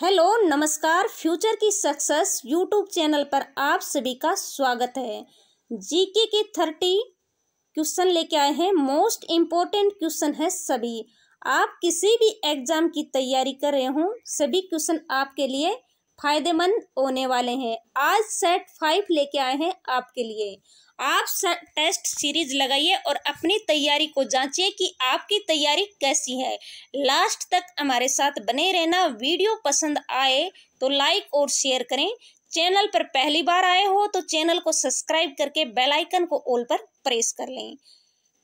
hello नमस्कार future की success YouTube channel पर आप सभी का स्वागत है जीके के थर्टी क्वेश्चन लेके आए हैं मोस्ट इम्पोर्टेंट क्वेश्चन है सभी आप किसी भी एग्जाम की तैयारी कर रहे हो सभी क्वेश्चन आपके लिए फायदेमंद होने वाले हैं आज सेट फाइव लेके आए हैं आपके लिए आप टेस्ट सीरीज लगाइए और अपनी तैयारी को जांचिए कि आपकी तैयारी कैसी है लास्ट तक हमारे साथ बने रहना वीडियो पसंद आए तो लाइक और शेयर करें चैनल पर पहली बार आए हो तो चैनल को सब्सक्राइब करके बेल आइकन को ऑल पर प्रेस कर लें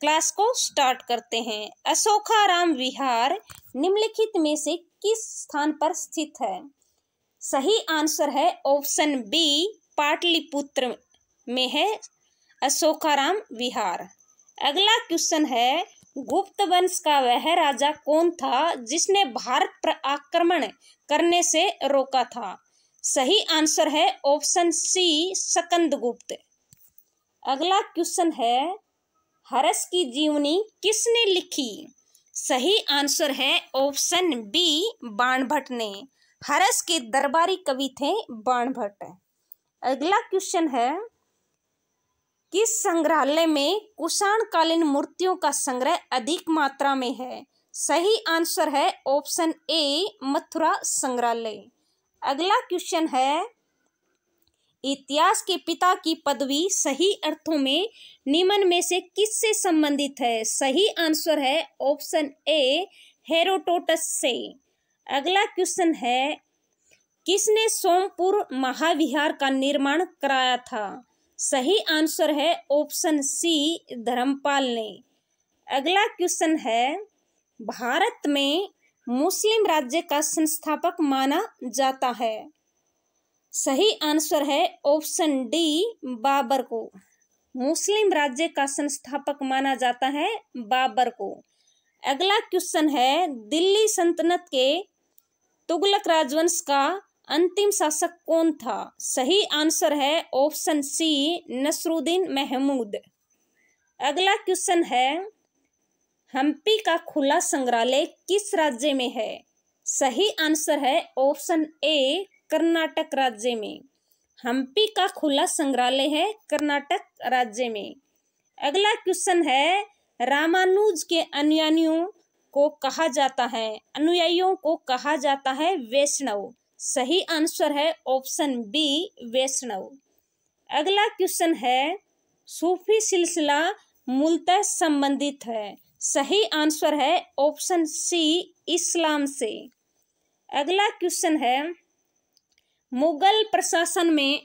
क्लास को स्टार्ट करते हैं अशोका राम विहार निम्नलिखित में से किस स्थान पर स्थित है सही आंसर है ऑप्शन बी पाटलिपुत्र में है अशोकाराम विहार अगला क्वेश्चन है गुप्त वंश का वह राजा कौन था जिसने भारत पर आक्रमण करने से रोका था सही आंसर है ऑप्शन सी सकंद गुप्त अगला क्वेश्चन है हरस की जीवनी किसने लिखी सही आंसर है ऑप्शन बी बाणभट्ट ने हरस के दरबारी कवि थे बाणभट्ट अगला क्वेश्चन है किस संग्रहालय में कुषाणकालीन मूर्तियों का संग्रह अधिक मात्रा में है सही आंसर है ऑप्शन ए मथुरा संग्रहालय अगला क्वेश्चन है इतिहास के पिता की पदवी सही अर्थों में निम्न में से किस से संबंधित है सही आंसर है ऑप्शन ए हेरोटोटस से अगला क्वेश्चन है किसने सोमपुर महाविहार का निर्माण कराया था सही आंसर है ऑप्शन सी धर्मपाल ने अगला क्वेश्चन है भारत में मुस्लिम राज्य का संस्थापक माना जाता है सही आंसर है ऑप्शन डी बाबर को मुस्लिम राज्य का संस्थापक माना जाता है बाबर को अगला क्वेश्चन है दिल्ली सल्तनत के तुगलक राजवंश का अंतिम शासक कौन था सही आंसर है ऑप्शन सी नसरुद्दीन महमूद अगला क्वेश्चन है हम्पी का खुला संग्रहालय किस राज्य में है सही आंसर है ऑप्शन ए कर्नाटक राज्य में हम्पी का खुला संग्रहालय है कर्नाटक राज्य में अगला क्वेश्चन है रामानुज के अनुयायियों को कहा जाता है अनुयायियों को कहा जाता है वैष्णव सही आंसर है ऑप्शन बी वैष्णव अगला क्वेश्चन है सूफी सिलसिला मूलतः संबंधित है सही आंसर है ऑप्शन सी इस्लाम से अगला क्वेश्चन है मुगल प्रशासन में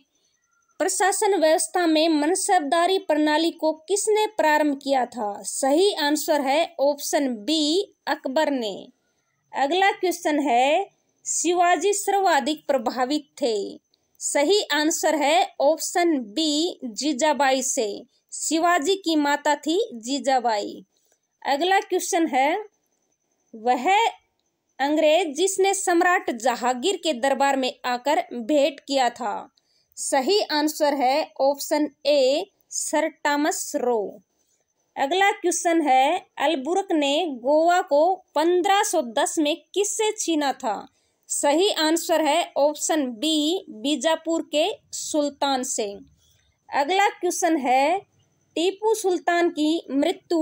प्रशासन व्यवस्था में मनसबदारी प्रणाली को किसने प्रारंभ किया था सही आंसर है ऑप्शन बी अकबर ने अगला क्वेश्चन है शिवाजी सर्वाधिक प्रभावित थे सही आंसर है ऑप्शन बी जीजाबाई से शिवाजी की माता थी जीजाबाई अगला क्वेश्चन है वह अंग्रेज जिसने सम्राट जहांगीर के दरबार में आकर भेंट किया था सही आंसर है option A Sir Thomas Roe अगला क्वेश्चन है अलबुर्क ने गोवा को 1510 में किससे छीना था सही आंसर है ऑप्शन बी बीजापुर के सुल्तान सिंह अगला क्वेश्चन है टीपू सुल्तान की मृत्यु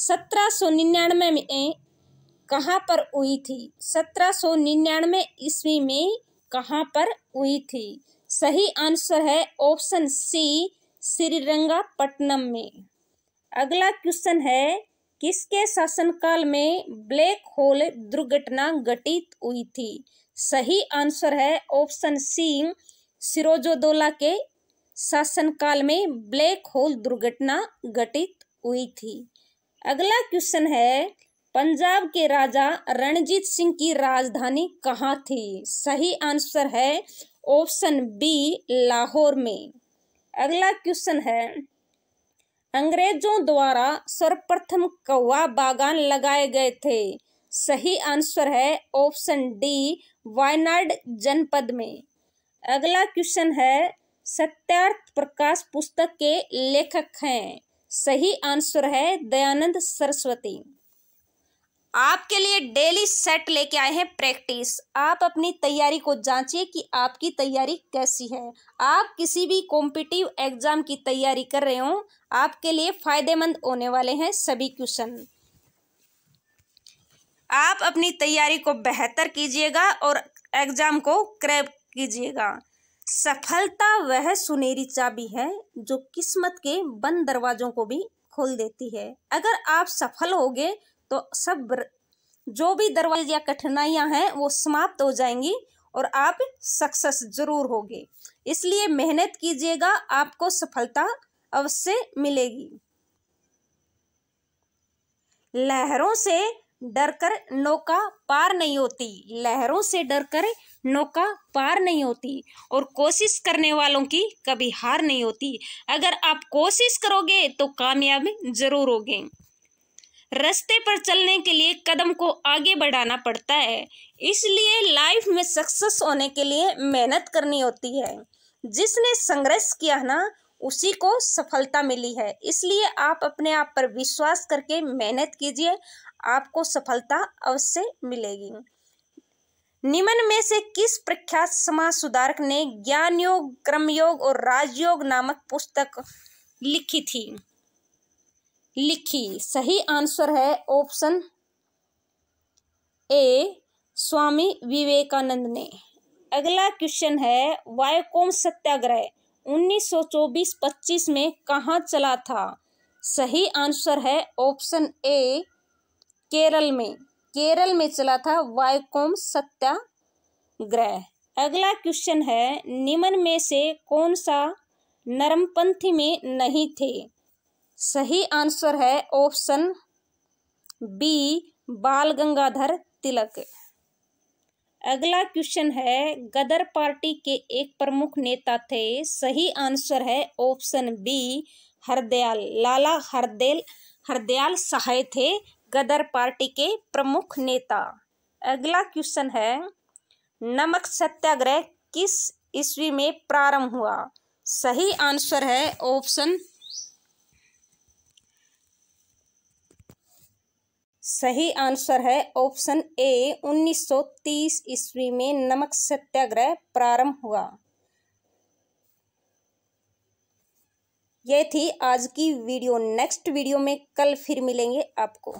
सत्रह सौ निन्यानवे में कहाँ पर हुई थी सत्रह सौ निन्यानवे ईस्वी में कहाँ पर हुई थी सही आंसर है ऑप्शन सी श्रीरंगापट्टनम में अगला क्वेश्चन है किसके शासनकाल में ब्लैक होल दुर्घटना घटित हुई थी सही आंसर है ऑप्शन सी सिरोजोदोला के शासनकाल में ब्लैक होल दुर्घटना घटित हुई थी अगला क्वेश्चन है पंजाब के राजा रणजीत सिंह की राजधानी कहाँ थी सही आंसर है ऑप्शन बी लाहौर में अगला क्वेश्चन है अंग्रेजों द्वारा सर्वप्रथम कौवा बागान लगाए गए थे सही आंसर है ऑप्शन डी वायनाड जनपद में अगला क्वेश्चन है सत्यार्थ प्रकाश पुस्तक के लेखक हैं सही आंसर है दयानंद सरस्वती आपके लिए डेली सेट लेके आए हैं प्रैक्टिस आप अपनी तैयारी को जांचिए कि आपकी तैयारी कैसी है आप किसी भी कॉम्पिटिटिव एग्जाम की तैयारी कर रहे हो आपके लिए फायदेमंद होने वाले हैं सभी क्वेश्चन आप अपनी तैयारी को बेहतर कीजिएगा और एग्ज़ाम को क्रैप कीजिएगा सफलता वह सुनहरी चाबी है जो किस्मत के बंद दरवाजों को भी खोल देती है अगर आप सफल होगे तो सब जो भी दरवाजे या कठिनाइयां हैं वो समाप्त हो जाएंगी और आप सक्सेस जरूर होगे इसलिए मेहनत कीजिएगा आपको सफलता अवश्य मिलेगी लहरों से डरकर नौका पार नहीं होती लहरों से डरकर नौका पार नहीं होती और कोशिश करने वालों की कभी हार नहीं होती अगर आप कोशिश करोगे तो कामयाब जरूर होगे रास्ते पर चलने के लिए कदम को आगे बढ़ाना पड़ता है इसलिए लाइफ में सक्सेस होने के लिए मेहनत करनी होती है जिसने संघर्ष किया ना उसी को सफलता मिली है इसलिए आप अपने आप पर विश्वास करके मेहनत कीजिए आपको सफलता अवश्य मिलेगी निम्न में से किस प्रख्यात समाज सुधारक ने ज्ञान योग क्रम योग और राजयोग नामक पुस्तक लिखी थी लिखी सही आंसर है ऑप्शन ए स्वामी विवेकानंद ने अगला क्वेश्चन है वायुकोम सत्याग्रह 1924-25 में कहाँ चला था सही आंसर है ऑप्शन ए केरल में केरल में चला था वायकोम सत्याग्रह अगला क्वेश्चन है निम्न में से कौन सा नरमपंथी में नहीं थे सही आंसर है ऑप्शन बी बाल गंगाधर तिलक अगला क्वेश्चन है गदर पार्टी के एक प्रमुख नेता थे सही आंसर है ऑप्शन बी हरदयाल लाला हरदेल हरदयाल सहाय थे गदर पार्टी के प्रमुख नेता अगला क्वेश्चन है नमक सत्याग्रह किस ईस्वी में प्रारंभ हुआ सही आंसर है ऑप्शन सही आंसर है ऑप्शन ए 1930 ईस्वी में नमक सत्याग्रह प्रारंभ हुआ यह थी आज की वीडियो नेक्स्ट वीडियो में कल फिर मिलेंगे आपको